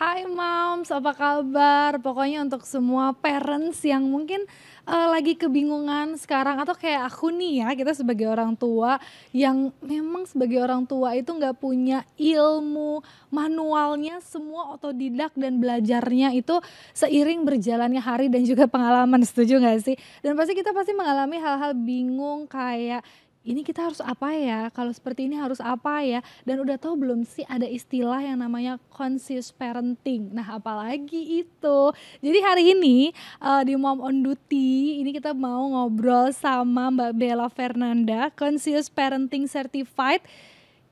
Hai moms, apa kabar? Pokoknya untuk semua parents yang mungkin uh, lagi kebingungan sekarang atau kayak aku nih ya, kita sebagai orang tua yang memang sebagai orang tua itu nggak punya ilmu manualnya, semua otodidak dan belajarnya itu seiring berjalannya hari dan juga pengalaman, setuju nggak sih? Dan pasti kita pasti mengalami hal-hal bingung kayak ini kita harus apa ya? Kalau seperti ini harus apa ya? Dan udah tahu belum sih ada istilah yang namanya conscious parenting. Nah, apalagi itu. Jadi hari ini uh, di Mom on Duty ini kita mau ngobrol sama Mbak Bella Fernanda, conscious parenting certified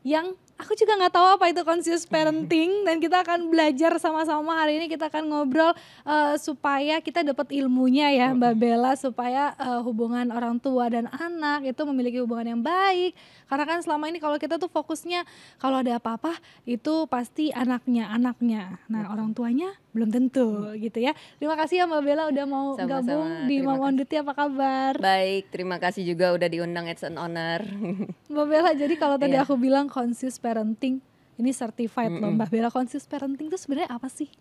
yang aku juga nggak tahu apa itu conscious parenting dan kita akan belajar sama-sama hari ini kita akan ngobrol uh, supaya kita dapat ilmunya ya oh. Mbak Bella supaya uh, hubungan orang tua dan anak itu memiliki hubungan yang baik karena kan selama ini kalau kita tuh fokusnya kalau ada apa-apa itu pasti anaknya anaknya nah orang tuanya belum tentu hmm. gitu ya terima kasih ya Mbak Bella udah mau Sama-sama. gabung di Mom on Duty apa kabar baik terima kasih juga udah diundang it's an honor Mbak Bella jadi kalau tadi yeah. aku bilang conscious parenting Parenting. Ini certified mm -mm. loh Mbak Bella. Conscious Parenting itu sebenarnya apa sih?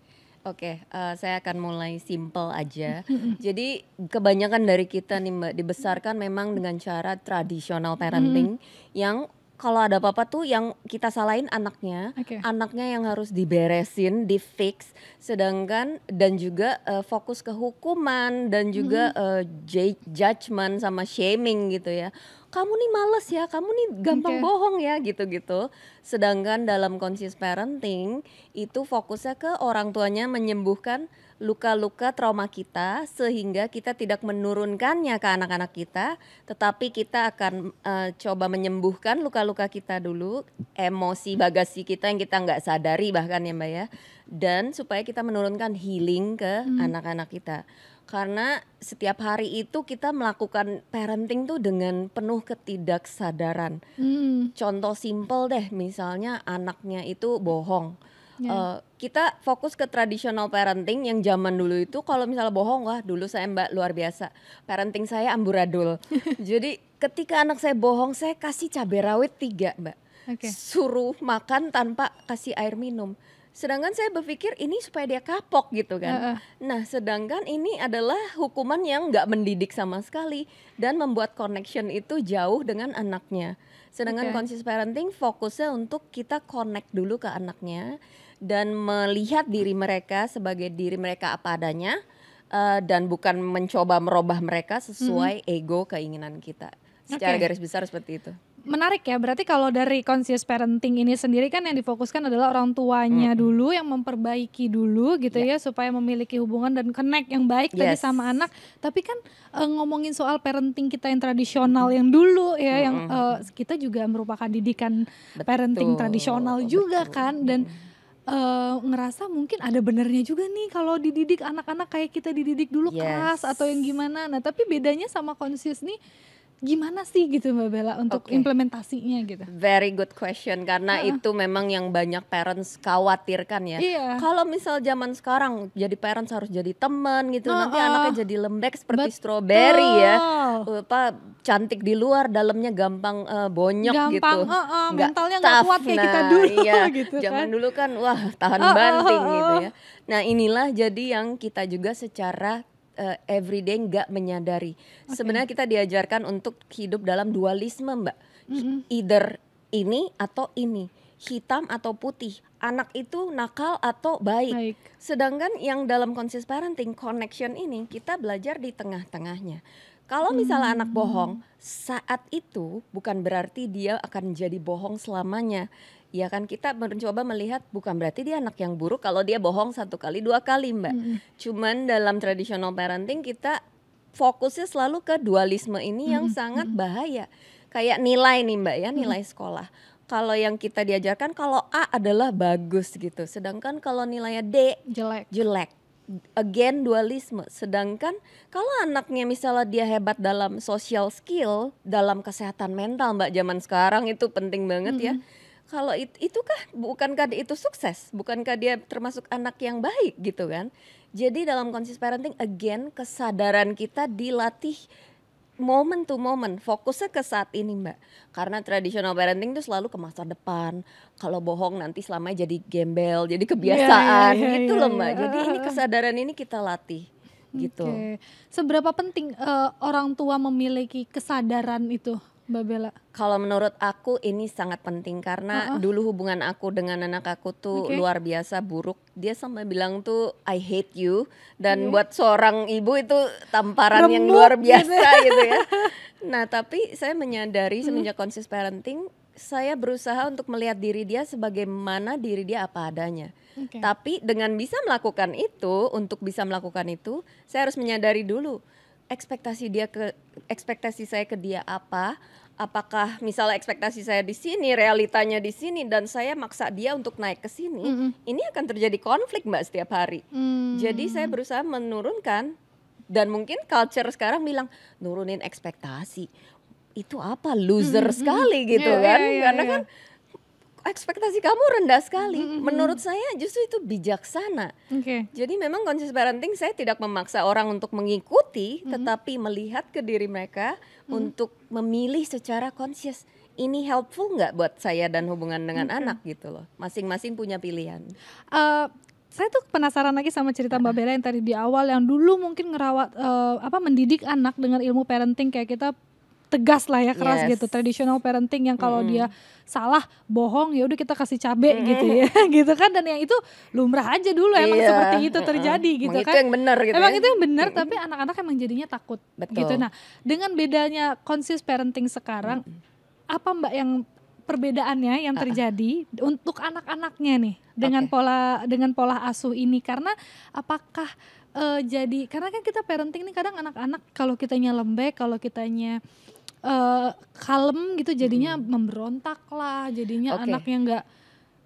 Oke, okay, uh, eh, saya akan mulai simple aja. Jadi kebanyakan dari kita nih Mbak dibesarkan memang dengan cara tradisional parenting mm. yang kalau ada apa-apa tuh yang kita salahin anaknya, okay. anaknya yang harus diberesin, difix, sedangkan dan juga uh, fokus ke hukuman dan juga mm -hmm. uh, judgement sama shaming gitu ya. Kamu nih males ya, kamu nih gampang okay. bohong ya gitu-gitu. Sedangkan dalam conscious parenting itu fokusnya ke orang tuanya menyembuhkan luka-luka trauma kita sehingga kita tidak menurunkannya ke anak-anak kita, tetapi kita akan uh, coba menyembuhkan luka-luka kita dulu, emosi bagasi kita yang kita nggak sadari bahkan ya mbak ya, dan supaya kita menurunkan healing ke hmm. anak-anak hmm. kita. Karena setiap hari itu kita melakukan parenting tuh dengan penuh ketidaksadaran. Hmm. Contoh simpel deh, misalnya anaknya itu bohong yeah. Ya. uh, kita fokus ke tradisional parenting yang zaman dulu itu kalau misalnya bohong wah dulu saya mbak luar biasa parenting saya amburadul jadi ketika anak saya bohong saya kasih cabai rawit tiga mbak okay. suruh makan tanpa kasih air minum sedangkan saya berpikir ini supaya dia kapok gitu kan uh -uh. nah sedangkan ini adalah hukuman yang nggak mendidik sama sekali dan membuat connection itu jauh dengan anaknya sedangkan okay. conscious parenting fokusnya untuk kita connect dulu ke anaknya dan melihat diri mereka sebagai diri mereka apa adanya uh, dan bukan mencoba merubah mereka sesuai hmm. ego keinginan kita. Secara okay. garis besar seperti itu menarik ya berarti kalau dari conscious parenting ini sendiri kan yang difokuskan adalah orang tuanya -hmm. dulu yang memperbaiki dulu gitu yeah. ya supaya memiliki hubungan dan connect yang baik yes. tadi sama anak tapi kan e, ngomongin soal parenting kita yang tradisional -hmm. yang dulu ya -hmm. yang e, kita juga merupakan didikan Betul. parenting tradisional Betul. juga kan dan -hmm uh, ngerasa mungkin ada benernya juga nih kalau dididik anak-anak kayak kita dididik dulu yes. keras atau yang gimana. Nah, tapi bedanya sama conscious nih gimana sih gitu Mbak Bella untuk okay. implementasinya gitu? Very good question karena uh itu memang yang banyak parents khawatirkan ya. Iya. Kalau misal zaman sekarang jadi parents harus jadi teman gitu, uh-uh. nanti anaknya jadi lembek seperti Betul. strawberry ya. Apa cantik di luar, dalamnya gampang uh, bonyok gampang, gitu. Gampang, uh-uh, mentalnya nggak kuat kayak nah, kita dulu iya. gitu kan. Zaman dulu kan wah tahan uh-uh. banting gitu ya. Nah, inilah jadi yang kita juga secara uh, eh, everyday nggak menyadari. Okay. Sebenarnya kita diajarkan untuk hidup dalam dualisme, Mbak. Mm -hmm. Either ini atau ini, hitam atau putih, anak itu nakal atau baik. baik. Sedangkan yang dalam conscious parenting connection ini kita belajar di tengah-tengahnya. Kalau misalnya hmm. anak mm-hmm. bohong, saat itu bukan berarti dia akan jadi bohong selamanya ya kan kita mencoba melihat bukan berarti dia anak yang buruk kalau dia bohong satu kali dua kali mbak hmm. cuman dalam tradisional parenting kita fokusnya selalu ke dualisme ini yang sangat bahaya kayak nilai nih mbak ya nilai hmm. sekolah kalau yang kita diajarkan kalau A adalah bagus gitu sedangkan kalau nilainya D jelek jelek again dualisme. Sedangkan kalau anaknya misalnya dia hebat dalam social skill, dalam kesehatan mental Mbak zaman sekarang itu penting banget -hmm. ya kalau it, itu kah bukankah itu sukses bukankah dia termasuk anak yang baik gitu kan jadi dalam conscious parenting again kesadaran kita dilatih moment to moment, fokusnya ke saat ini mbak. Karena traditional parenting itu selalu ke masa depan. Kalau bohong nanti selamanya jadi gembel, jadi iya, kebiasaan yeah, yeah, yeah, gitu yeah, loh mbak. Yeah. Jadi ini kesadaran ini kita latih gitu. Okay. Seberapa penting uh, orang tua memiliki kesadaran itu Mbak Bella? Kalau menurut aku ini sangat penting karena uh -uh. dulu hubungan aku dengan anak aku tuh okay. luar biasa buruk. Dia sampai bilang tuh I hate you dan yeah. buat seorang ibu itu tamparan Remuk, yang luar gitu ya. biasa gitu. gitu ya. Nah, tapi saya menyadari hmm. semenjak konsist parenting saya berusaha untuk melihat diri dia sebagaimana diri dia apa adanya. Okay. Tapi dengan bisa melakukan itu, untuk bisa melakukan itu, saya harus menyadari dulu ekspektasi dia ke ekspektasi saya ke dia apa apakah misalnya ekspektasi saya di sini realitanya di sini dan saya maksa dia untuk naik ke sini mm -hmm. ini akan terjadi konflik mbak setiap hari mm -hmm. jadi saya berusaha menurunkan dan mungkin culture sekarang bilang nurunin ekspektasi itu apa loser mm -hmm. sekali gitu yeah, kan yeah, yeah, karena kan yeah. kan ekspektasi kamu rendah sekali. Mm -hmm. Menurut saya justru itu bijaksana. Okay. Jadi memang conscious parenting saya tidak memaksa orang untuk mengikuti, mm -hmm. tetapi melihat ke diri mereka mm -hmm. untuk memilih secara conscious. Ini helpful nggak buat saya dan hubungan dengan okay. anak gitu loh. Masing-masing punya pilihan. Uh, saya tuh penasaran lagi sama cerita Mbak Bella yang tadi di awal yang dulu mungkin ngerawat uh, apa mendidik anak dengan ilmu parenting kayak kita tegas lah ya keras yes. gitu traditional parenting yang kalau mm. dia salah bohong ya udah kita kasih cabe mm. gitu ya gitu kan dan yang itu lumrah aja dulu iya. emang seperti itu terjadi mm. gitu emang kan itu yang benar gitu emang ya? itu yang benar mm. tapi anak-anak emang jadinya takut Betul. gitu nah dengan bedanya conscious parenting sekarang mm. apa mbak yang perbedaannya yang ah, ah. terjadi uh. untuk anak-anaknya nih dengan okay. pola dengan pola asuh ini karena apakah uh, jadi karena kan kita parenting nih kadang anak-anak kalau kitanya lembek kalau kitanya uh, kalem gitu jadinya hmm. memberontak lah jadinya okay. anaknya nggak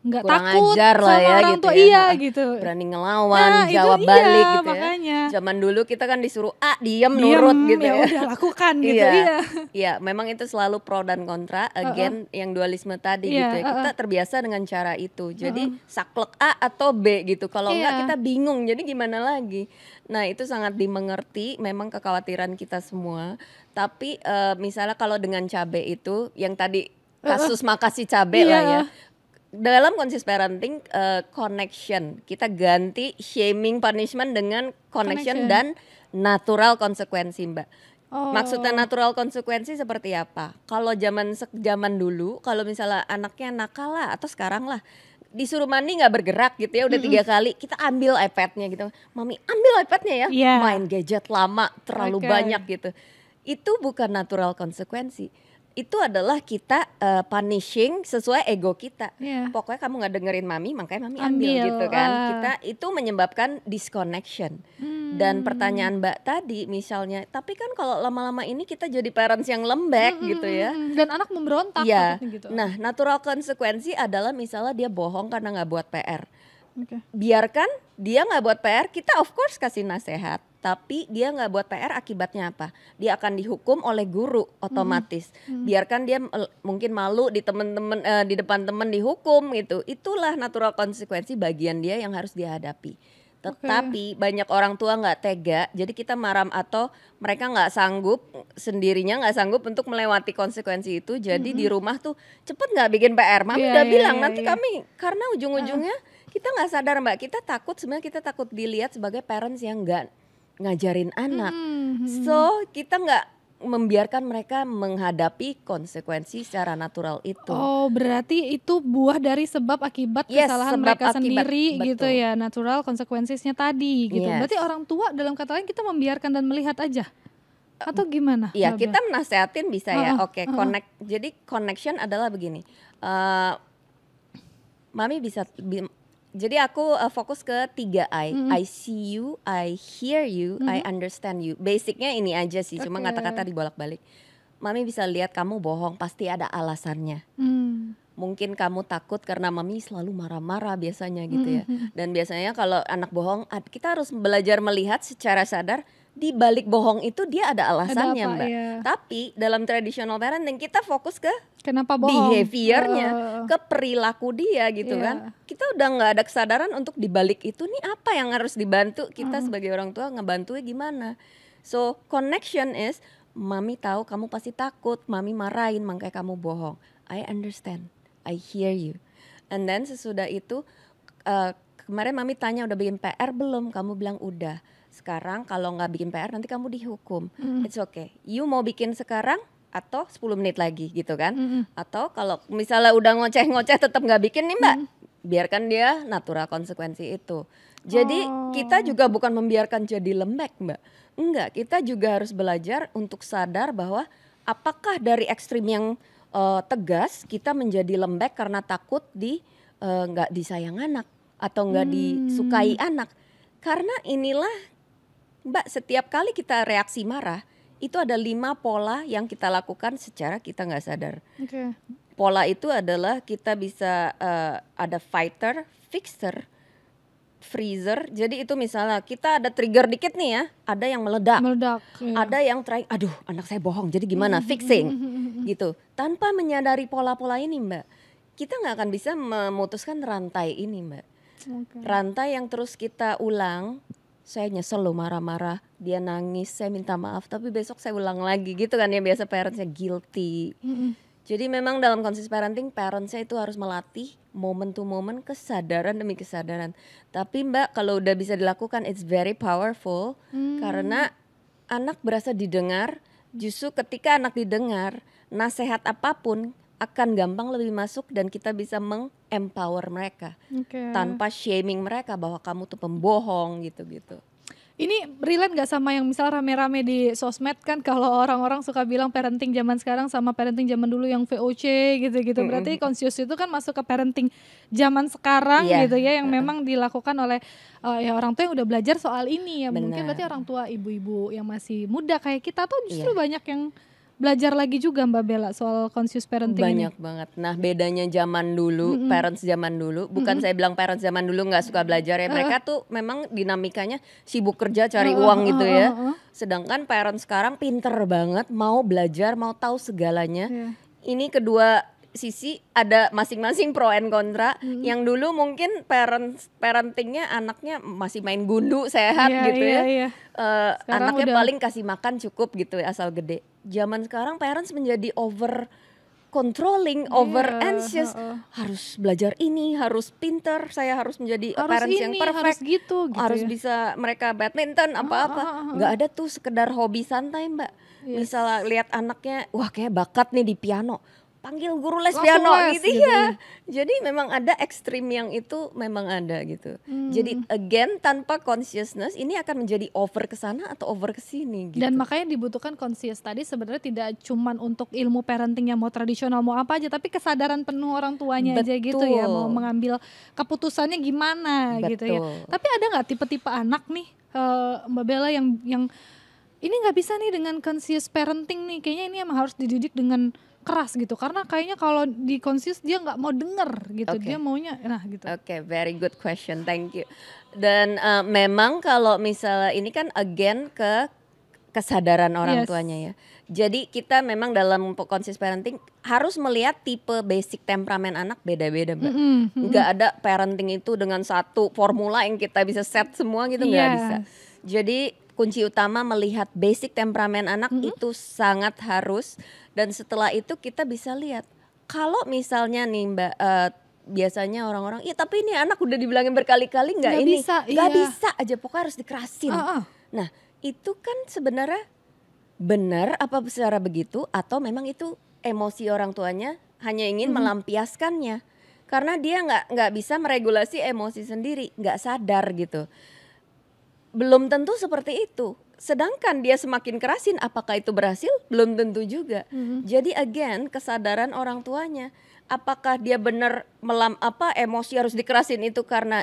nggak takut ajar lah sama ya, orang gitu tua ya. iya gitu berani ngelawan nah, jawab itu, balik gitu ya. makanya. ya zaman dulu kita kan disuruh ah diam, nurut gitu ya, ya. udah lakukan gitu iya iya ya, memang itu selalu pro dan kontra again uh -uh. yang dualisme tadi yeah, gitu ya kita uh -uh. terbiasa dengan cara itu jadi uh -uh. saklek a atau b gitu kalau yeah. enggak iya. kita bingung jadi gimana lagi nah itu sangat dimengerti memang kekhawatiran kita semua tapi uh, misalnya kalau dengan cabe itu yang tadi kasus makasih cabe uh, lah ya. Dalam konsis parenting uh, connection kita ganti shaming punishment dengan connection, connection. dan natural konsekuensi, Mbak. Oh. Maksudnya natural konsekuensi seperti apa? Kalau zaman zaman dulu, kalau misalnya anaknya nakal lah atau sekarang lah, disuruh mandi nggak bergerak gitu ya udah mm -hmm. tiga kali kita ambil iPadnya gitu, mami ambil iPadnya ya, yeah. main gadget lama terlalu okay. banyak gitu itu bukan natural konsekuensi itu adalah kita uh, punishing sesuai ego kita. Yeah. Pokoknya kamu nggak dengerin mami, makanya mami ambil, ambil gitu kan. Uh. Kita itu menyebabkan disconnection. Hmm. Dan pertanyaan Mbak tadi misalnya, tapi kan kalau lama-lama ini kita jadi parents yang lembek hmm, hmm gitu hmm, ya. Hmm. Dan anak memberontak yeah. gitu. Nah, natural konsekuensi adalah misalnya dia bohong karena nggak buat PR. Okay. Biarkan dia nggak buat PR, kita of course kasih nasihat tapi dia nggak buat PR akibatnya apa? Dia akan dihukum oleh guru otomatis. Hmm. Hmm. Biarkan dia eh, mungkin malu di teman-teman uh, eh, di depan teman dihukum gitu. Itulah natural konsekuensi bagian dia yang harus dihadapi. Tetapi okay. banyak orang tua nggak tega, jadi kita maram atau mereka nggak sanggup sendirinya nggak sanggup untuk melewati konsekuensi itu. Jadi -hmm. di rumah tuh cepet nggak bikin PR. Mami yeah, udah yeah, bilang yeah, nanti yeah. kami karena ujung-ujungnya uh. kita nggak sadar mbak, kita takut sebenarnya kita takut dilihat sebagai parents yang nggak ngajarin anak. Mm hmm. So hmm. kita nggak membiarkan mereka menghadapi konsekuensi secara natural itu. Oh, berarti itu buah dari sebab akibat yes, kesalahan sebab mereka akibat, sendiri betul. gitu ya, natural konsekuensinya tadi gitu. Yes. Berarti orang tua dalam kata lain kita membiarkan dan melihat aja. Atau iya, gimana? Iya, kita menasehatin bisa ya. Uh, Oke, okay, uh, connect. Jadi connection adalah begini. Uh, mami bisa jadi aku uh, fokus ke tiga I. Mm -hmm. I see you, I hear you, mm -hmm. I mm-hmm. understand you. Basicnya ini aja sih, okay. cuma kata-kata dibolak-balik. Mami bisa lihat kamu bohong, pasti ada alasannya. Mm. Mungkin kamu takut karena mami selalu marah-marah biasanya gitu ya. Mm -hmm. Dan biasanya kalau anak bohong, kita harus belajar melihat secara sadar di balik bohong itu dia ada alasannya, ada apa, Mbak. Iya. Tapi dalam traditional parenting kita fokus ke kenapa bohong? behaviornya, uh. ke perilaku dia gitu yeah. kan kita udah nggak ada kesadaran untuk dibalik itu nih apa yang harus dibantu kita hmm. sebagai orang tua ngebantunya gimana so connection is mami tahu kamu pasti takut mami marahin makanya kamu bohong I understand I hear you and then sesudah itu uh, kemarin mami tanya udah bikin PR belum kamu bilang udah sekarang kalau nggak bikin PR nanti kamu dihukum hmm. it's okay you mau bikin sekarang atau 10 menit lagi gitu kan mm -hmm. atau kalau misalnya udah ngoceh-ngoceh tetap nggak bikin nih mbak mm -hmm biarkan dia natural konsekuensi itu. Jadi oh. kita juga bukan membiarkan jadi lembek, Mbak. Enggak, kita juga harus belajar untuk sadar bahwa apakah dari ekstrim yang uh, tegas kita menjadi lembek karena takut di eh, nggak uh, disayang anak atau nggak hmm. disukai anak. Karena inilah Mbak, setiap kali kita reaksi marah, itu ada lima pola yang kita lakukan secara kita nggak sadar. Okay pola itu adalah kita bisa uh, ada fighter, fixer, freezer. Jadi itu misalnya kita ada trigger dikit nih ya, ada yang meledak, meledak iya. ada yang try, aduh anak saya bohong, jadi gimana fixing gitu. Tanpa menyadari pola-pola ini mbak, kita nggak akan bisa memutuskan rantai ini mbak. Okay. Rantai yang terus kita ulang, saya nyesel loh marah-marah, dia nangis, saya minta maaf, tapi besok saya ulang lagi gitu kan ya biasa parentsnya guilty. Jadi memang dalam konsep parenting, parentsnya itu harus melatih momen to momen kesadaran demi kesadaran. Tapi mbak kalau udah bisa dilakukan, it's very powerful hmm. karena anak berasa didengar. Justru ketika anak didengar, nasihat apapun akan gampang lebih masuk dan kita bisa mengempower mereka okay. tanpa shaming mereka bahwa kamu tuh pembohong gitu-gitu. Ini relate gak sama yang misal rame-rame di sosmed kan kalau orang-orang suka bilang parenting zaman sekarang sama parenting zaman dulu yang VOC gitu-gitu. Berarti conscious itu kan masuk ke parenting zaman sekarang yeah. gitu ya yang -hmm. memang dilakukan oleh uh, ya orang tua yang udah belajar soal ini ya. Bener. Mungkin berarti orang tua ibu-ibu yang masih muda kayak kita tuh justru yeah. banyak yang belajar lagi juga Mbak Bella soal conscious parenting banyak ini. banget. Nah bedanya zaman dulu, mm -hmm. parents zaman dulu, bukan mm -hmm. saya bilang parents zaman dulu nggak suka belajar ya, eh. mereka uh. tuh memang dinamikanya sibuk kerja cari uh, uang uh, gitu uh, ya. Uh, uh. Sedangkan parents sekarang pinter banget, mau belajar, mau tahu segalanya. Yeah. Ini kedua sisi ada masing-masing pro and kontra. Hmm. Yang dulu mungkin parents parentingnya anaknya masih main gundu sehat yeah, gitu yeah, ya. Yeah. Iya, iya. Uh, anaknya udah... paling kasih makan cukup gitu ya asal gede. Zaman sekarang parents menjadi over controlling, yeah. over anxious, uh, uh. harus belajar ini, harus pinter, saya harus menjadi harus parents ini, yang perfect, harus gitu, gitu harus ya. bisa mereka badminton apa-apa, uh, uh, nggak ada tuh sekedar hobi santai mbak. Yes. Misalnya lihat anaknya, wah kayak bakat nih di piano, panggil guru les Langsung piano les, gitu, ya. gitu ya. Jadi memang ada ekstrim yang itu memang ada gitu. Hmm. Jadi again tanpa consciousness ini akan menjadi over ke sana atau over ke sini gitu. Dan makanya dibutuhkan conscious tadi sebenarnya tidak cuman untuk ilmu parenting yang mau tradisional mau apa aja tapi kesadaran penuh orang tuanya Betul. aja gitu ya mau mengambil keputusannya gimana Betul. gitu ya. Tapi ada nggak tipe-tipe anak nih uh, Mbak Bella yang yang ini nggak bisa nih dengan conscious parenting nih kayaknya ini emang harus dididik dengan keras gitu karena kayaknya kalau di konsis dia nggak mau denger gitu okay. dia maunya nah gitu oke okay, very good question thank you dan uh, memang kalau misalnya ini kan again ke kesadaran orang yes. tuanya ya jadi kita memang dalam konsis parenting harus melihat tipe basic temperamen anak beda-beda mbak. Mm-hmm. Nggak ada parenting itu dengan satu formula yang kita bisa set semua gitu yes. bisa. Jadi kunci utama melihat basic temperamen anak mm-hmm. itu sangat harus dan setelah itu kita bisa lihat kalau misalnya nih Mbak uh, biasanya orang-orang, "Iya, tapi ini anak udah dibilangin berkali-kali nggak ini." Bisa, gak iya. bisa aja pokoknya harus dikerasin. uh, uh. Nah, itu kan sebenarnya benar apa secara begitu atau memang itu emosi orang tuanya hanya ingin -hmm. melampiaskannya karena dia nggak nggak bisa meregulasi emosi sendiri nggak sadar gitu belum tentu seperti itu sedangkan dia semakin kerasin apakah itu berhasil belum tentu juga mm-hmm. jadi again kesadaran orang tuanya apakah dia benar melam apa emosi harus dikerasin itu karena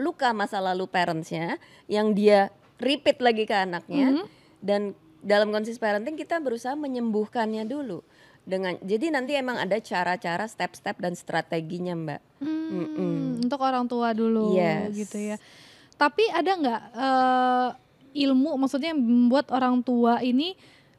luka masa lalu parentsnya yang dia repeat lagi ke anaknya mm-hmm. dan dalam konsis parenting kita berusaha menyembuhkannya dulu dengan jadi nanti emang ada cara-cara step-step dan strateginya mbak hmm, mm -hmm. untuk orang tua dulu yes. gitu ya tapi ada nggak uh, ilmu maksudnya yang membuat orang tua ini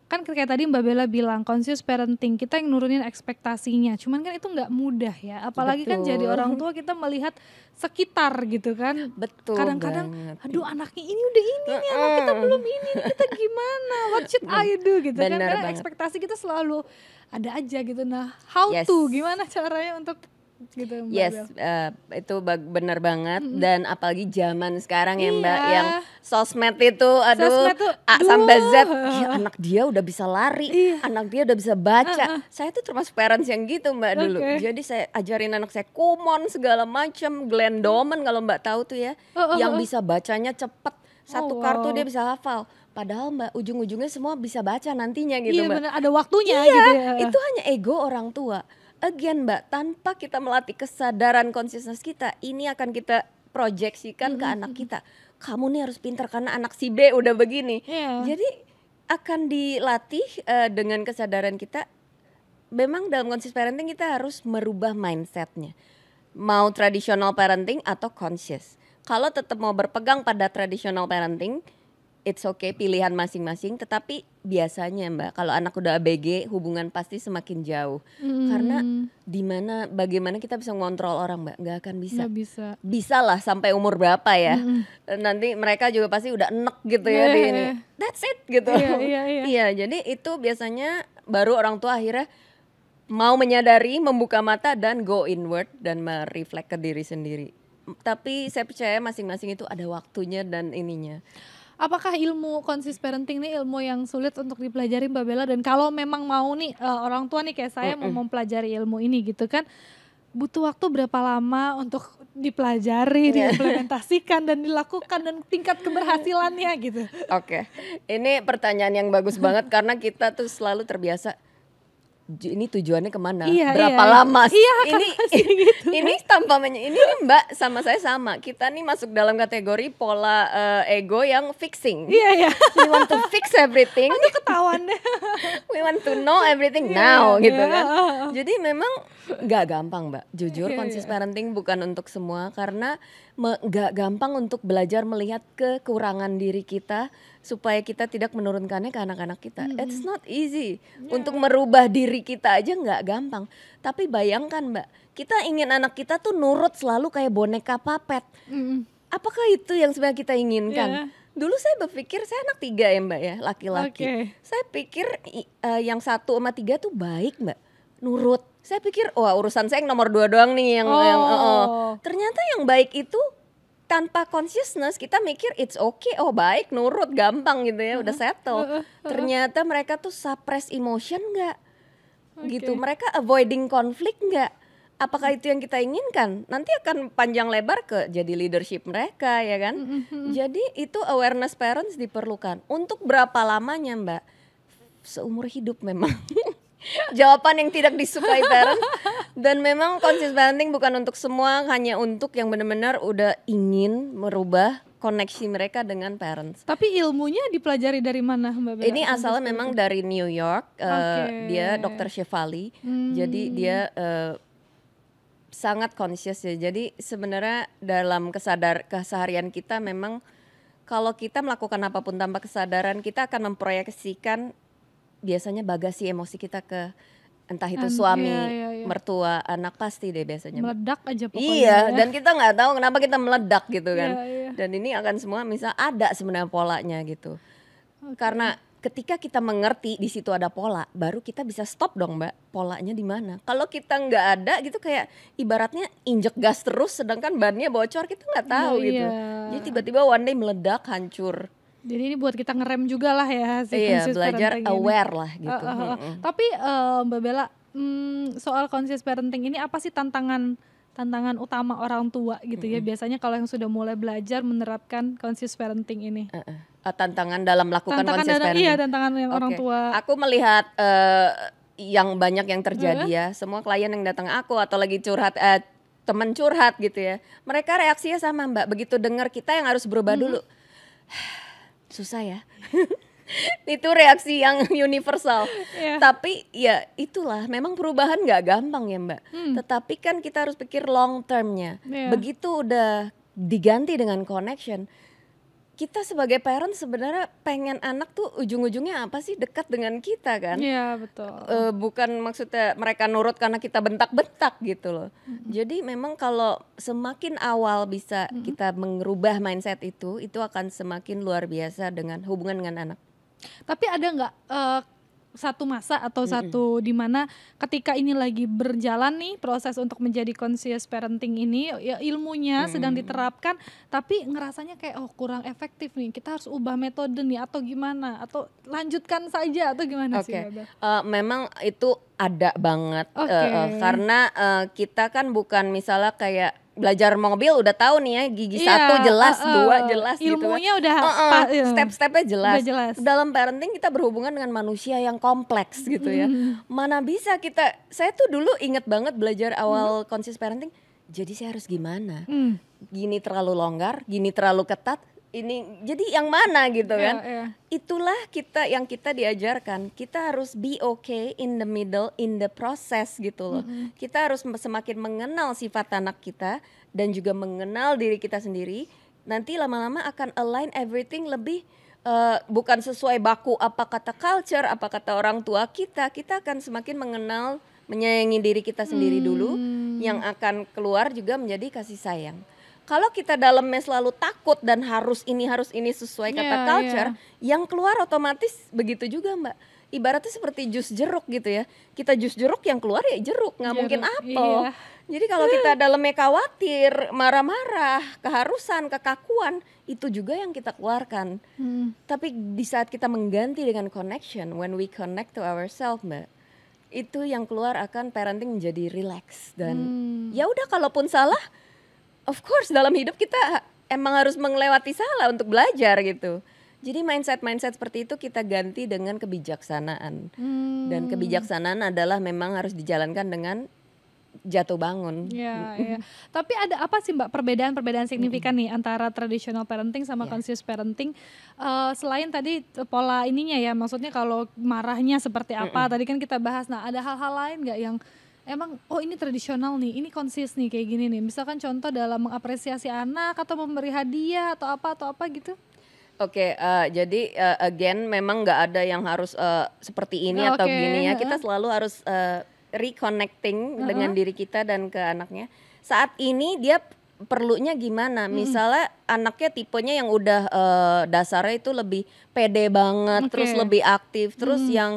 kan kayak tadi Mbak Bella bilang conscious parenting kita yang nurunin ekspektasinya cuman kan itu nggak mudah ya apalagi betul. kan jadi orang tua kita melihat sekitar gitu kan betul kadang-kadang aduh anaknya ini udah ini nih anak kita belum ini kita gimana what should I do gitu Bener kan karena ekspektasi kita selalu ada aja gitu nah how yes. to gimana caranya untuk gitu Mbak Yes, uh, itu benar banget mm -hmm. dan apalagi zaman sekarang ya Mbak iya. yang sosmed itu aduh sosmed tuh, A sampai Z ya, anak dia udah bisa lari, iya. anak dia udah bisa baca. Uh -uh. Saya tuh termasuk parents yang gitu Mbak okay. dulu. Jadi saya ajarin anak saya kumon segala macam, glendomen kalau Mbak tahu tuh ya, uh -uh. yang oh. bisa bacanya cepet satu oh, wow. kartu dia bisa hafal. Padahal mbak ujung-ujungnya semua bisa baca nantinya gitu iya, mbak. ada waktunya iya, gitu ya. Itu hanya ego orang tua again Mbak, tanpa kita melatih kesadaran consciousness kita, ini akan kita proyeksikan mm -hmm. ke mhm, anak mhm. kita. Kamu nih harus pintar karena anak si B udah begini. Yeah. Jadi akan dilatih uh, dengan kesadaran kita. Memang dalam conscious parenting kita harus merubah mindsetnya. Mau tradisional parenting atau conscious. Kalau tetap mau berpegang pada tradisional parenting, it's okay pilihan masing-masing tetapi biasanya Mbak kalau anak udah ABG hubungan pasti semakin jauh hmm. karena di mana bagaimana kita bisa ngontrol orang Mbak nggak akan bisa nggak bisa bisa lah sampai umur berapa ya hmm. nanti mereka juga pasti udah enek gitu ya yeah, di iya, ini iya. that's it gitu iya yeah, yeah, yeah. jadi itu biasanya baru orang tua akhirnya mau menyadari membuka mata dan go inward dan mereflek ke diri sendiri tapi saya percaya masing-masing itu ada waktunya dan ininya apakah ilmu konsis parenting ini ilmu yang sulit untuk dipelajari Mbak Bella dan kalau memang mau nih uh, orang tua nih kayak saya mau mempelajari ilmu ini gitu kan butuh waktu berapa lama untuk dipelajari, iya. diimplementasikan dan dilakukan dan tingkat keberhasilannya gitu. Oke. Okay. Ini pertanyaan yang bagus banget karena kita tuh selalu terbiasa ini tujuannya kemana? Iya, iya. Berapa iya, lama? Kan iya, ini gitu, ini kan? tanpa menye ini Mbak sama saya sama. Kita nih masuk dalam kategori pola uh, ego yang fixing. Iya, iya. We want to fix everything. Itu ketahuan deh. We want to know everything iya, now iya, gitu kan. iya. kan. Jadi memang nggak gampang, Mbak. Jujur iya, conscious iya. yeah. parenting bukan untuk semua karena nggak gampang untuk belajar melihat kekurangan diri kita supaya kita tidak menurunkannya ke anak-anak kita. Mm -hmm. It's not easy yeah. untuk merubah diri diri kita aja nggak gampang. Tapi bayangkan mbak, kita ingin anak kita tuh nurut selalu kayak boneka papet. Mm. Apakah itu yang sebenarnya kita inginkan? Yeah. Dulu saya berpikir saya anak tiga ya mbak ya laki-laki. Okay. Saya pikir uh, yang satu sama tiga tuh baik mbak, nurut. Saya pikir wah urusan saya yang nomor dua doang nih yang, oh. yang uh, uh. ternyata yang baik itu tanpa consciousness kita mikir it's okay oh baik nurut gampang gitu ya udah settle ternyata mereka tuh suppress emotion nggak okay. gitu mereka avoiding konflik nggak apakah itu yang kita inginkan nanti akan panjang lebar ke jadi leadership mereka ya kan mm-hmm, mm-hmm. jadi itu awareness parents diperlukan untuk berapa lamanya mbak seumur hidup memang jawaban yang tidak disukai parent dan memang konsisten parenting bukan untuk semua hanya untuk yang benar-benar udah ingin merubah koneksi mereka dengan parents. Tapi ilmunya dipelajari dari mana Mbak Bella? Ini asalnya memang dari New York. Eh, okay. Uh, dia dokter Shefali. Hmm. Jadi dia uh, sangat conscious ya. Jadi sebenarnya dalam kesadar keseharian kita memang kalau kita melakukan apapun tanpa kesadaran kita akan memproyeksikan biasanya bagasi emosi kita ke entah itu And, suami, iya, iya, iya iya. mertua anak pasti deh biasanya meledak aja pokoknya iya ya. dan kita nggak tahu kenapa kita meledak gitu kan iya, iya. dan ini akan semua misal ada sebenarnya polanya gitu okay. karena ketika kita mengerti di situ ada pola baru kita bisa stop dong mbak polanya di mana kalau kita nggak ada gitu kayak ibaratnya injek gas terus sedangkan bannya bocor kita nggak tahu oh, gitu iya. jadi tiba-tiba one day meledak hancur jadi ini buat kita ngerem juga lah ya si Iya belajar aware ini. lah gitu. Uh, uh, uh. -hmm. Tapi uh, Mbak Bella hmm, soal conscious parenting ini apa sih tantangan tantangan utama orang tua gitu mm -hmm. ya biasanya kalau yang sudah mulai belajar menerapkan conscious parenting ini uh -uh. tantangan dalam melakukan tantangan conscious dalam, parenting iya tantangan yang okay. orang tua aku melihat uh, yang banyak yang terjadi uh -huh. ya semua klien yang datang aku atau lagi curhat uh, teman curhat gitu ya mereka reaksinya sama mbak begitu dengar kita yang harus berubah mm -hmm. dulu susah ya itu reaksi yang universal. Yeah. Tapi ya itulah, memang perubahan nggak gampang ya Mbak. Hmm. Tetapi kan kita harus pikir long termnya. Yeah. Begitu udah diganti dengan connection, kita sebagai parent sebenarnya pengen anak tuh ujung-ujungnya apa sih dekat dengan kita kan? Iya betul. E, bukan maksudnya mereka nurut karena kita bentak-bentak gitu loh. hmm Jadi memang kalau semakin awal bisa hmm kita mengubah mindset itu, itu akan semakin luar biasa dengan hubungan dengan anak. Tapi ada nggak uh, satu masa atau mm -hmm. satu dimana ketika ini lagi berjalan nih proses untuk menjadi conscious parenting ini ya ilmunya mm -hmm. sedang diterapkan tapi ngerasanya kayak oh kurang efektif nih kita harus ubah metode nih atau gimana atau lanjutkan saja atau gimana okay. sih? Oke, uh, memang itu ada banget okay. uh, eh, uh, karena uh, kita kan bukan misalnya kayak belajar mobil udah tahu nih ya gigi yeah, satu jelas uh, uh, dua jelas ilmunya gitu kan. udah uh, uh, step-stepnya jelas. jelas dalam parenting kita berhubungan dengan manusia yang kompleks gitu ya mm-hmm. mana bisa kita saya tuh dulu inget banget belajar awal mm. Mm-hmm. conscious parenting jadi saya harus gimana mm. gini terlalu longgar gini terlalu ketat ini jadi yang mana gitu iya, kan yeah, itulah kita yang kita diajarkan kita harus be okay in the middle in the process gitu loh mm -hmm. kita harus semakin mengenal sifat anak kita dan juga mengenal diri kita sendiri nanti lama-lama akan align everything lebih uh, bukan sesuai baku apa kata culture apa kata orang tua kita kita akan semakin mengenal menyayangi diri kita sendiri hmm. dulu yang akan keluar juga menjadi kasih sayang kalau kita dalamnya selalu takut dan harus ini harus ini sesuai yeah, kata iya, culture, yeah. yang keluar otomatis begitu juga Mbak. Ibaratnya seperti jus jeruk gitu ya. Kita jus jeruk yang keluar ya jeruk, nggak mungkin apel. Yeah. Jadi kalau kita dalamnya khawatir, marah-marah, keharusan, kekakuan, itu juga yang kita keluarkan. Hmm. Tapi di saat kita mengganti dengan connection, when we connect to ourselves, Mbak, itu yang keluar akan parenting menjadi relax dan hmm. ya udah kalaupun salah of course dalam hidup kita emang harus melewati salah untuk belajar gitu. Jadi mindset-mindset seperti itu kita ganti dengan kebijaksanaan. Hmm. Dan kebijaksanaan adalah memang harus dijalankan dengan jatuh bangun. Iya, iya. Tapi ada apa sih Mbak perbedaan-perbedaan signifikan hmm. nih antara traditional parenting sama yeah. conscious parenting? Uh, selain tadi pola ininya ya, maksudnya kalau marahnya seperti apa? Hmm. Tadi kan kita bahas. Nah, ada hal-hal lain nggak yang emang oh ini tradisional nih, ini konsis nih kayak gini nih. Misalkan contoh dalam mengapresiasi anak atau memberi hadiah atau apa atau apa gitu. Oke, okay, uh, eh, jadi uh, again memang nggak ada yang harus uh, seperti ini oh, atau okay. gini ya. Kita selalu harus uh, reconnecting uh -huh. dengan diri kita dan ke anaknya. Saat ini dia perlunya gimana? Misalnya anaknya tipenya yang udah uh, dasarnya itu lebih pede banget, okay. terus lebih aktif, terus hmm. yang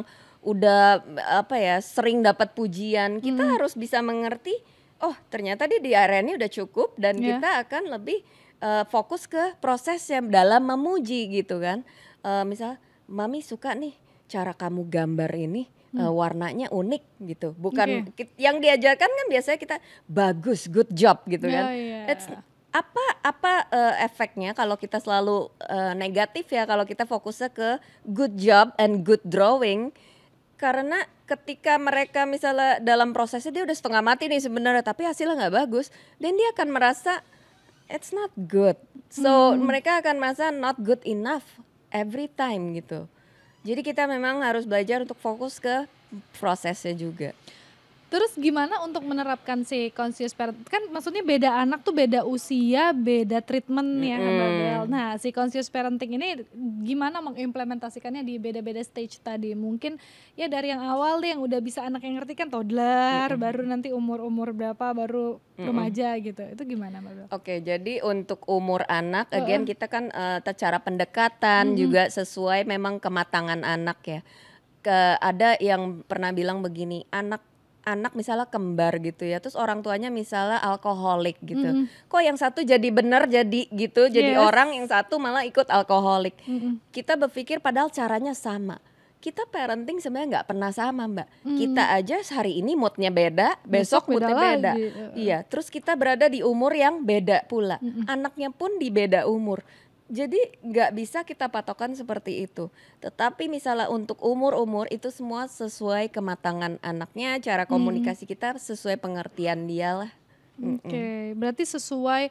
udah apa ya sering dapat pujian kita hmm. harus bisa mengerti oh ternyata dia di area ini udah cukup dan yeah. kita akan lebih uh, fokus ke proses yang dalam memuji gitu kan uh, misal mami suka nih cara kamu gambar ini hmm. uh, warnanya unik gitu bukan okay. Iya. yang diajarkan kan biasanya kita bagus good job gitu ya, kan yeah. it's apa apa uh, efeknya kalau kita selalu uh, negatif ya kalau kita fokusnya ke good job and good drawing karena ketika mereka misalnya dalam prosesnya dia udah setengah mati nih sebenarnya tapi hasilnya nggak bagus dan dia akan merasa it's not good so hmm. mereka akan merasa not good enough every time gitu jadi kita memang harus belajar untuk fokus ke prosesnya juga Terus gimana untuk menerapkan si conscious parent? Kan maksudnya beda anak tuh beda usia, beda treatment ya, mm-hmm. Nah, si conscious parenting ini gimana mengimplementasikannya di beda-beda stage tadi? Mungkin ya dari yang awal deh yang udah bisa anak yang ngerti kan toddler, mm-hmm. baru nanti umur-umur berapa baru mm-hmm. remaja gitu. Itu gimana, Babel? Oke, jadi untuk umur anak again uh kita kan uh, cara pendekatan mm-hmm. juga sesuai memang kematangan anak ya. Ke, ada yang pernah bilang begini, anak anak misalnya kembar gitu ya, terus orang tuanya misalnya alkoholik gitu. Mm -hmm. Kok yang satu jadi benar jadi gitu, jadi orang yang satu malah ikut alkoholik. Mm -hmm. Kita berpikir padahal caranya sama. Kita parenting sebenarnya nggak pernah sama mbak. Mm. Kita aja hari ini moodnya beda, besok, besok beda moodnya beda. Iya, terus kita berada di umur yang beda pula. -hmm. Anaknya pun di beda umur jadi nggak bisa kita patokan seperti itu. Tetapi misalnya untuk umur-umur itu semua sesuai kematangan anaknya, cara hmm. komunikasi hmm. kita sesuai pengertian dia lah. Oke, okay. Mm -mm. berarti sesuai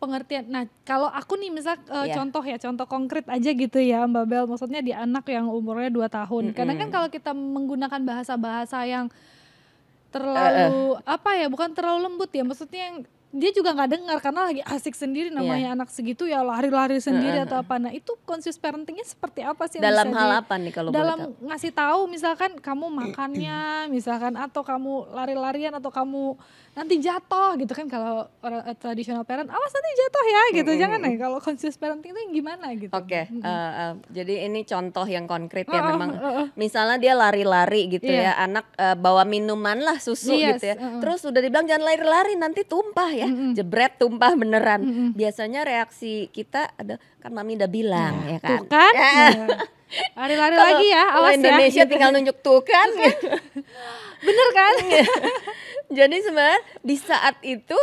pengertian. Nah, kalau aku nih misal uh, eh, yeah. contoh ya, contoh konkret aja gitu ya Mbak Bel, maksudnya di anak yang umurnya 2 tahun. Mm -mm. Karena kan kalau kita menggunakan bahasa-bahasa yang eh, eh. terlalu uh, uh. apa ya bukan terlalu lembut ya maksudnya yang dia juga nggak dengar karena lagi asik sendiri iya. namanya yeah. anak segitu ya lari-lari sendiri uh, huh atau apa nah itu conscious parentingnya seperti apa sih dalam hal apa nih kalau dalam boleh tahu? ngasih tahu misalkan kamu makannya misalkan atau kamu lari-larian atau kamu nanti jatuh gitu kan kalau orang uh, tradisional parent awas nanti jatuh ya gitu -hmm. jangan nih ya, kalau conscious parenting itu gimana gitu oke okay. mm -hmm. uh, eh, uh, eh, jadi ini contoh yang konkret ya uh, memang uh, uh. misalnya dia lari-lari gitu yeah. ya anak uh, bawa minuman lah susu yes, gitu ya uh, uh. terus udah dibilang jangan lari-lari nanti tumpah ya mm -hmm. jebret tumpah beneran mm -hmm. biasanya reaksi kita ada kan mami udah bilang ya, ya kan. Tuh kan. Ya. Iya. Lari-lari lagi ya, awas Indonesia ya. Indonesia tinggal nunjuk tuh kan. Bener kan? Iya. Jadi sebenarnya di saat itu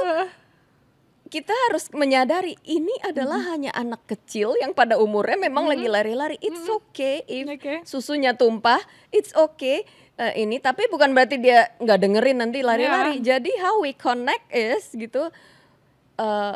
kita harus menyadari ini adalah mm -hmm. hanya anak kecil yang pada umurnya memang mm -hmm. lagi lari-lari. It's okay if iya, okay. susunya tumpah. It's okay uh, ini tapi bukan berarti dia nggak dengerin nanti lari-lari. Yeah. Jadi how we connect is gitu. Uh,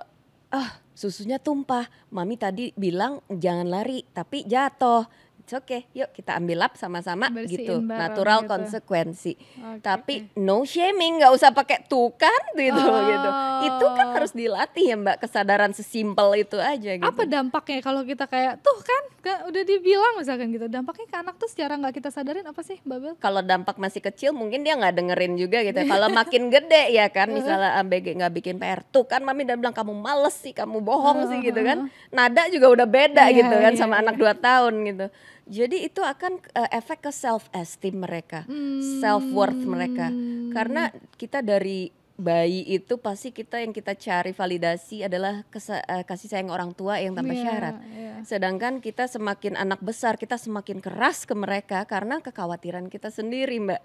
uh, susunya tumpah. Mami tadi bilang jangan lari, tapi jatuh. Oke, okay, yuk kita ambil lap sama-sama gitu. Natural gitu. konsekuensi. Okay. Tapi no shaming, nggak usah pakai tukar gitu oh. gitu. Itu kan harus dilatih ya Mbak, kesadaran sesimpel itu aja gitu. Apa dampaknya kalau kita kayak tuh kan udah udah dibilang misalkan gitu dampaknya ke anak tuh secara nggak kita sadarin apa sih babel Kalau dampak masih kecil mungkin dia nggak dengerin juga gitu. Ya. Kalau makin gede ya kan misalnya ABG ah, nggak bikin PR tuh kan mami udah bilang kamu males sih, kamu bohong sih gitu kan. Nada juga udah beda yeah, gitu kan yeah, sama yeah. anak dua tahun gitu. Jadi itu akan uh, efek ke self esteem mereka, hmm. self worth mereka. Karena kita dari bayi itu pasti kita yang kita cari validasi adalah kesa, uh, kasih sayang orang tua yang tanpa yeah, syarat. Yeah. Sedangkan kita semakin anak besar, kita semakin keras ke mereka karena kekhawatiran kita sendiri, Mbak.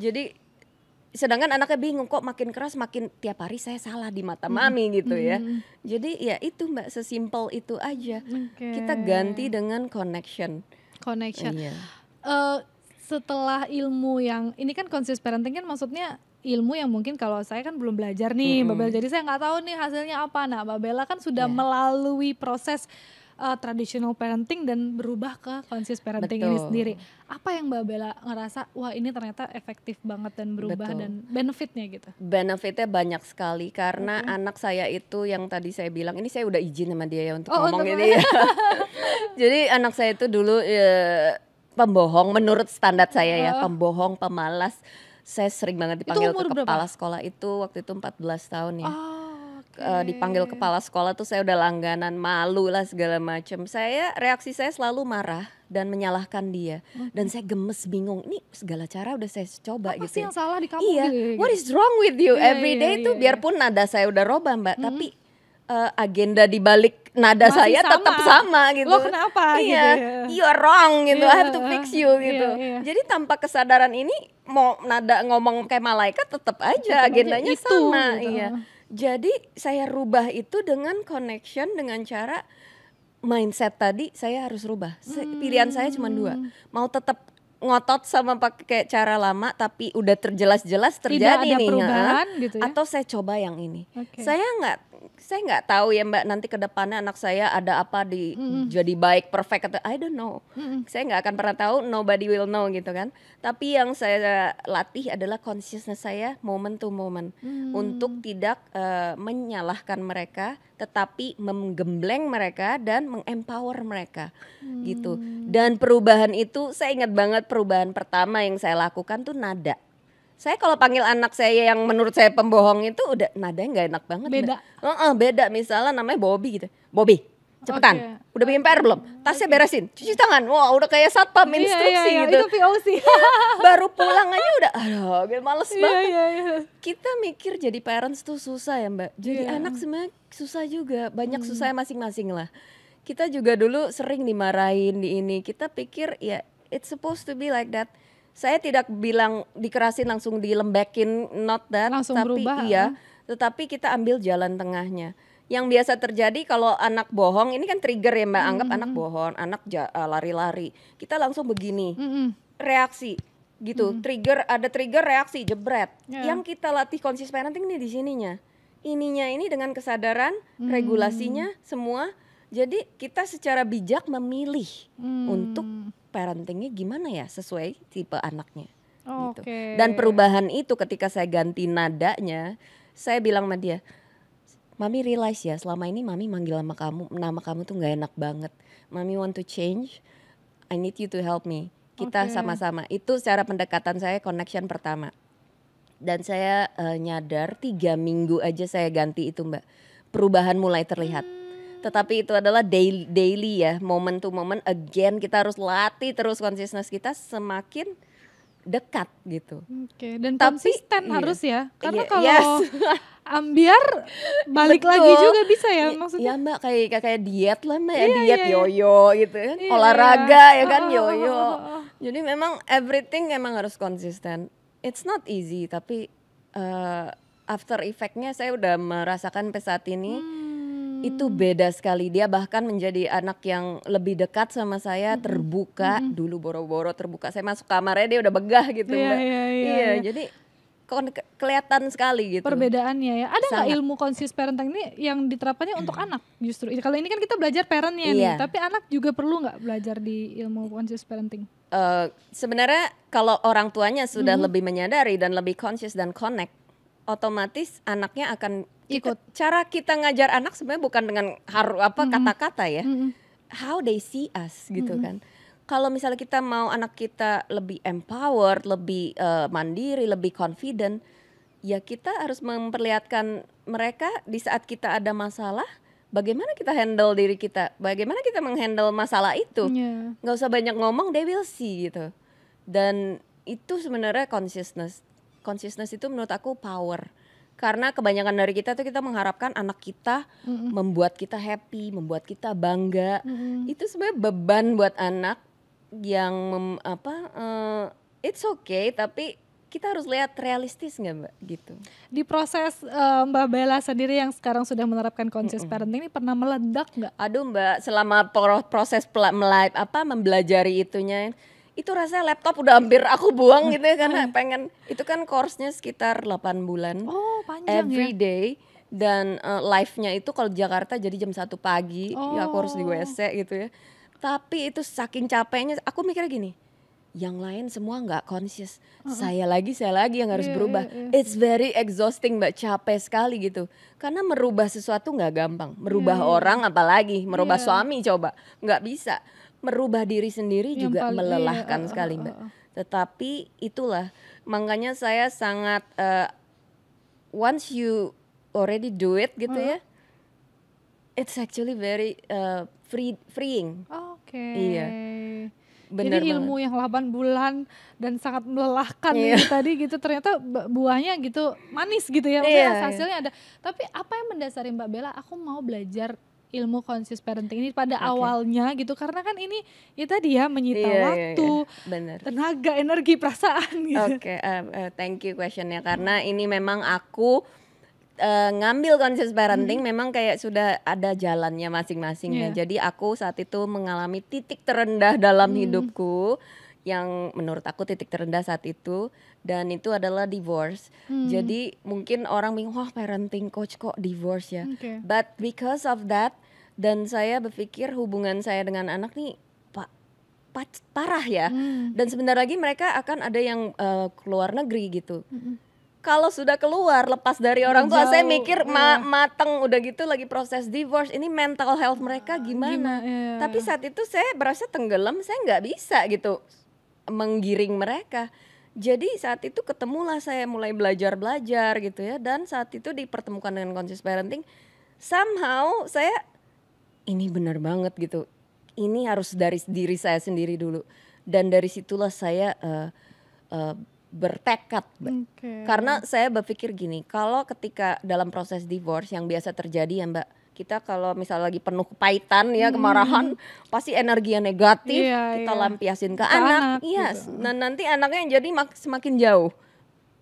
Jadi sedangkan anaknya bingung kok makin keras makin tiap hari saya salah di mata mami gitu ya. Mm. Jadi ya itu Mbak sesimpel itu aja. Okay. Kita ganti dengan connection. Connection. Yeah. Iya. Uh, setelah ilmu yang ini kan conscious parenting kan maksudnya ilmu yang mungkin kalau saya kan belum belajar nih hmm. Mbak Bella jadi saya nggak tahu nih hasilnya apa nah Mbak Bella kan sudah yeah. melalui proses uh, traditional parenting dan berubah ke conscious parenting Betul. ini sendiri. Apa yang Mbak Bella ngerasa wah ini ternyata efektif banget dan berubah Betul. dan benefitnya gitu? Benefitnya banyak sekali karena okay. anak saya itu yang tadi saya bilang ini saya udah izin sama dia ya untuk oh, ngomong untuk ini. Ya. Jadi anak saya itu dulu ya, pembohong menurut standar saya ya, oh. pembohong, pemalas saya sering banget dipanggil ke kepala berapa? sekolah itu waktu itu 14 tahun ya. Oh. Eh, okay. Uh, dipanggil kepala sekolah tuh saya udah langganan malu lah segala macam. Saya reaksi saya selalu marah dan menyalahkan dia okay. dan saya gemes bingung. Ini segala cara udah saya coba Apa gitu. Apa sih ya. yang salah di kamu? Iya, iya, iya, iya. What is wrong with you? Yeah, Every day yeah, yeah, tuh yeah. biarpun nada saya udah roba, Mbak, -hmm. tapi uh, agenda di balik nada Masih saya sama. tetap sama gitu. Lo kenapa? Gitu iya, gitu, you're wrong gitu. Yeah. I have to iya, fix you iya, gitu. Yeah, yeah. Jadi tanpa kesadaran ini mau nada ngomong kayak malaikat tetap aja tetep agendanya aja itu, sama. Gitu. Iya. Jadi saya rubah itu dengan connection dengan cara mindset tadi saya harus rubah. Hmm. Pilihan saya cuma dua. Mau tetap ngotot sama pakai cara lama tapi udah terjelas-jelas terjadi nih nah. perubahan, ya. gitu ya. Atau saya coba yang ini. Okay. Saya nggak saya nggak tahu ya mbak nanti kedepannya anak saya ada apa di hmm jadi baik perfect atau I don't know hmm saya nggak akan pernah tahu nobody will know gitu kan tapi yang saya latih adalah consciousness saya moment to moment hmm untuk tidak uh, menyalahkan mereka tetapi menggembleng mereka dan mengempower mereka hmm gitu mm. dan perubahan itu saya ingat banget perubahan pertama yang saya lakukan tuh nada saya kalau panggil anak saya yang menurut saya pembohong itu udah nadanya nggak enak banget. Beda. uh beda. Misalnya namanya Bobby gitu. Bobby, cepetan. Okay. Udah bikin PR belum? Tasnya beresin, cuci tangan. Wah, udah kayak satpam iya, iya, instruksi yeah, yeah, gitu. Itu POC. Iya, baru pulang aja udah aduh, gue males banget. Yeah, yeah, Kita mikir jadi parents tuh susah ya, Mbak. Jadi yeah. anak sebenarnya susah juga. Banyak hmm. susah masing-masing lah. Kita juga dulu sering dimarahin di ini. Kita pikir ya it's supposed to be like that saya tidak bilang dikerasin langsung dilembekin not that langsung tapi berubah. iya ah. tetapi kita ambil jalan tengahnya yang biasa terjadi kalau anak bohong ini kan trigger ya mbak hmm, anggap hmm, anak hmm. bohong anak eh, lari-lari kita langsung begini -hmm. reaksi gitu -hmm. trigger ada trigger reaksi jebret yeah. yang kita latih konsisten parenting ini di sininya ininya ini dengan kesadaran -hmm. regulasinya semua jadi kita secara bijak memilih -hmm. untuk parentingnya gimana ya sesuai tipe anaknya. Oh, gitu. okay. Dan perubahan itu ketika saya ganti nadanya, saya bilang sama dia, Mami realize ya selama ini Mami manggil nama kamu, nama kamu tuh nggak enak banget. Mami want to change, I need you to help me. Kita sama-sama. Okay. Itu secara pendekatan saya connection pertama. Dan saya uh, nyadar tiga minggu aja saya ganti itu mbak, perubahan mulai terlihat. Hmm tetapi itu adalah daily, daily ya moment to moment again kita harus latih terus konsistensi kita semakin dekat gitu. Oke, okay, dan Tapi, konsisten iya, harus ya. Karena iya, kalau yes. ambiar balik Betul. lagi juga bisa ya iya, maksudnya. Iya, Mbak, kayak kayak diet lah Mbak ya, iya, diet iya, iya, yoyo gitu kan. Iya, Olahraga iya. ya kan oh, yoyo. Jadi memang everything memang harus konsisten. It's not easy tapi uh, after effect-nya saya udah merasakan pesat ini. Hmm itu hmm. beda sekali dia bahkan menjadi anak yang lebih dekat sama saya mm-hmm. terbuka mm-hmm. dulu boro-boro terbuka saya masuk kamarnya dia udah begah gitu yeah, mbak yeah, yeah, iya yeah. Iya, iya. jadi kelihatan sekali gitu perbedaannya ya ada nggak ilmu konsis parenting ini yang diterapkannya untuk hmm. anak justru kalau ini kan kita belajar parentnya yeah. nih iya. tapi anak juga perlu nggak belajar di ilmu konsis parenting uh, sebenarnya kalau orang tuanya sudah mm-hmm. lebih menyadari dan lebih conscious dan connect otomatis anaknya akan ikut. cara kita ngajar anak sebenarnya bukan dengan haru apa kata-kata ya. How they see us gitu mm -hmm. kan. Kalau misalnya kita mau anak kita lebih empowered, lebih uh, mandiri, lebih confident, ya kita harus memperlihatkan mereka di saat kita ada masalah bagaimana kita handle diri kita, bagaimana kita menghandle masalah itu. Yeah. Gak usah banyak ngomong, they will see gitu. Dan itu sebenarnya consciousness consciousness itu menurut aku power karena kebanyakan dari kita tuh kita mengharapkan anak kita mm-hmm. membuat kita happy, membuat kita bangga. Mm-hmm. Itu sebenarnya beban buat anak yang mem, apa uh, it's okay tapi kita harus lihat realistis nggak mbak gitu di proses uh, mbak Bella sendiri yang sekarang sudah menerapkan conscious mm hmm parenting ini pernah meledak nggak? Aduh mbak selama proses melive apa mempelajari itunya itu rasanya laptop udah hampir aku buang gitu ya karena oh. pengen itu kan course-nya sekitar 8 bulan. Oh, panjang ya. every ya. day dan uh, live-nya itu kalau Jakarta jadi jam satu pagi, oh. ya aku harus di oh. WC gitu ya. Tapi itu saking capeknya aku mikirnya gini, yang lain semua nggak conscious. uh -huh. Saya lagi, saya lagi yang harus yeah, berubah. Yeah, yeah. It's very exhausting, mbak capek sekali gitu. Karena merubah sesuatu nggak gampang. Merubah yeah. Hmm. orang apalagi, merubah yeah. suami coba nggak bisa merubah diri sendiri yang juga paling, melelahkan iya, sekali, eh, Mbak. Uh, uh, uh. Tetapi itulah makanya saya sangat uh, once you already do it gitu uh. ya. It's actually very uh, free freeing. Oke. Okay. Iya. Bener Jadi ilmu banget. yang 8 bulan dan sangat melelahkan yeah. gitu tadi gitu ternyata buahnya gitu manis gitu ya maksudnya yeah, hasilnya yeah. ada. Tapi apa yang mendasari Mbak Bella aku mau belajar ilmu conscious parenting ini pada okay. awalnya gitu karena kan ini ya tadi ya menyita iya, waktu, iya, iya. tenaga, energi, perasaan gitu. Oke, okay, uh, eh, uh, eh, thank you questionnya karena ini memang aku uh, ngambil conscious parenting hmm. memang kayak sudah ada jalannya masing-masing yeah. Iya. Jadi aku saat itu mengalami titik terendah dalam hmm. hidupku yang menurut aku titik terendah saat itu dan itu adalah divorce. Hmm. Jadi mungkin orang bingung wah parenting coach kok divorce ya. Okay. But because of that dan saya berpikir hubungan saya dengan anak nih pa, parah ya hmm. dan sebentar lagi mereka akan ada yang uh, eh, keluar negeri gitu hmm. kalau sudah keluar lepas dari orang Jauh. tua saya mikir ma iya. mateng udah gitu lagi proses divorce ini mental health mereka ah, gimana, gimana ya. tapi saat itu saya berasa tenggelam saya nggak bisa gitu menggiring mereka jadi saat itu ketemulah saya mulai belajar belajar gitu ya dan saat itu dipertemukan dengan conscious parenting somehow saya ini benar banget gitu ini harus dari diri saya sendiri dulu dan dari situlah saya uh, uh, bertekad okay. karena saya berpikir gini kalau ketika dalam proses divorce yang biasa terjadi ya mbak kita kalau misalnya lagi penuh kepahitan ya hmm. kemarahan pasti energi yang negatif yeah, kita yeah. lampiasin ke, ke anak, anak iya gitu. nah nanti anaknya yang jadi semakin jauh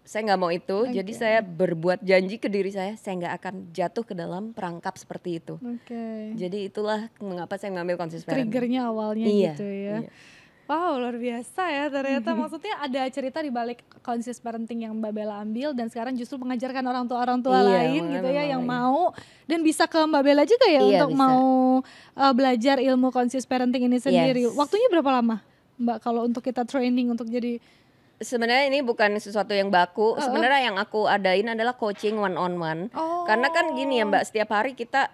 saya nggak mau itu okay. jadi saya berbuat janji ke diri saya saya nggak akan jatuh ke dalam perangkap seperti itu okay. jadi itulah mengapa saya mengambil konsisten triggernya awalnya iya, gitu ya iya. Wow luar biasa ya ternyata maksudnya ada cerita di balik konsistensi parenting yang Mbak Bella ambil dan sekarang justru mengajarkan orang tua orang tua iya, lain gitu ya yang mau dan bisa ke Mbak Bella juga ya iya, untuk bisa. mau uh, belajar ilmu konsistensi parenting ini sendiri. Yes. Waktunya berapa lama Mbak kalau untuk kita training untuk jadi sebenarnya ini bukan sesuatu yang baku. uh Sebenarnya yang aku adain adalah coaching one on one. Oh. Karena kan gini ya Mbak, setiap hari kita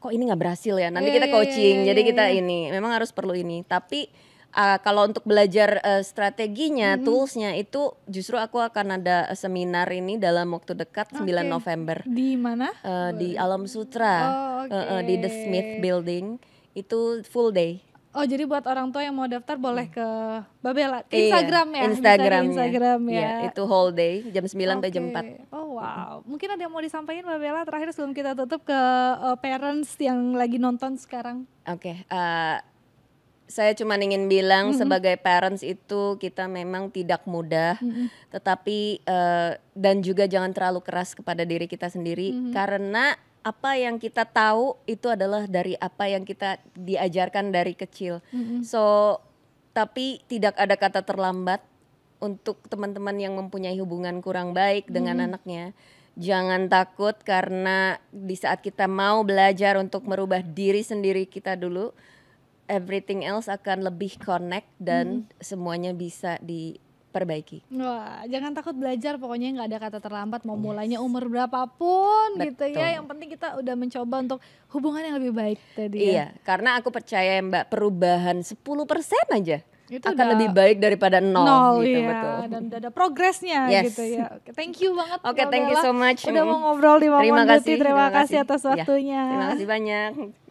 kok ini nggak berhasil ya. Nanti yeah, kita iya, coaching. Yeah, yeah, jadi iya, kita iya. ini memang harus perlu ini. Tapi uh, kalau untuk belajar uh, strateginya, mm-hmm. toolsnya itu justru aku akan ada eh, seminar ini dalam waktu dekat 9 okay. November. Di mana? Uh, di Alam Sutra. Oh, okay. uh, uh, di The Smith Building. Itu full day Oh jadi buat orang tua yang mau daftar boleh hmm. ke Babela iya, Instagram iya, Instagram ya. Instagram. ya. ya. Itu whole day jam 9 okay. sampai jam 4. Oh wow. Mungkin ada yang mau disampaikan Babela terakhir sebelum kita tutup ke uh, parents yang lagi nonton sekarang. Oke, okay, uh, eh, saya cuma ingin bilang mm -hmm. sebagai parents itu kita memang tidak mudah, mm -hmm. tetapi uh, dan juga jangan terlalu keras kepada diri kita sendiri mm -hmm. karena apa yang kita tahu itu adalah dari apa yang kita diajarkan dari kecil. Mm-hmm. So tapi tidak ada kata terlambat untuk teman-teman yang mempunyai hubungan kurang baik dengan mm-hmm. anaknya. Jangan takut karena di saat kita mau belajar untuk merubah diri sendiri kita dulu everything else akan lebih connect dan mm-hmm. semuanya bisa di perbaiki. Wah, jangan takut belajar pokoknya nggak ada kata terlambat mau yes. mulainya umur berapapun Betul. gitu ya. Yang penting kita udah mencoba untuk hubungan yang lebih baik tadi. Ya. Iya, ya. karena aku percaya Mbak perubahan 10% aja itu akan udah lebih baik daripada nol, nol gitu iya. betul. Dan udah ada progresnya yes. gitu ya. Oke, thank you banget. Oke, okay, thank you so much. Udah mau ngobrol di Mama Terima kasih, terima, terima kasih atas iya, waktunya. Ya, terima kasih banyak.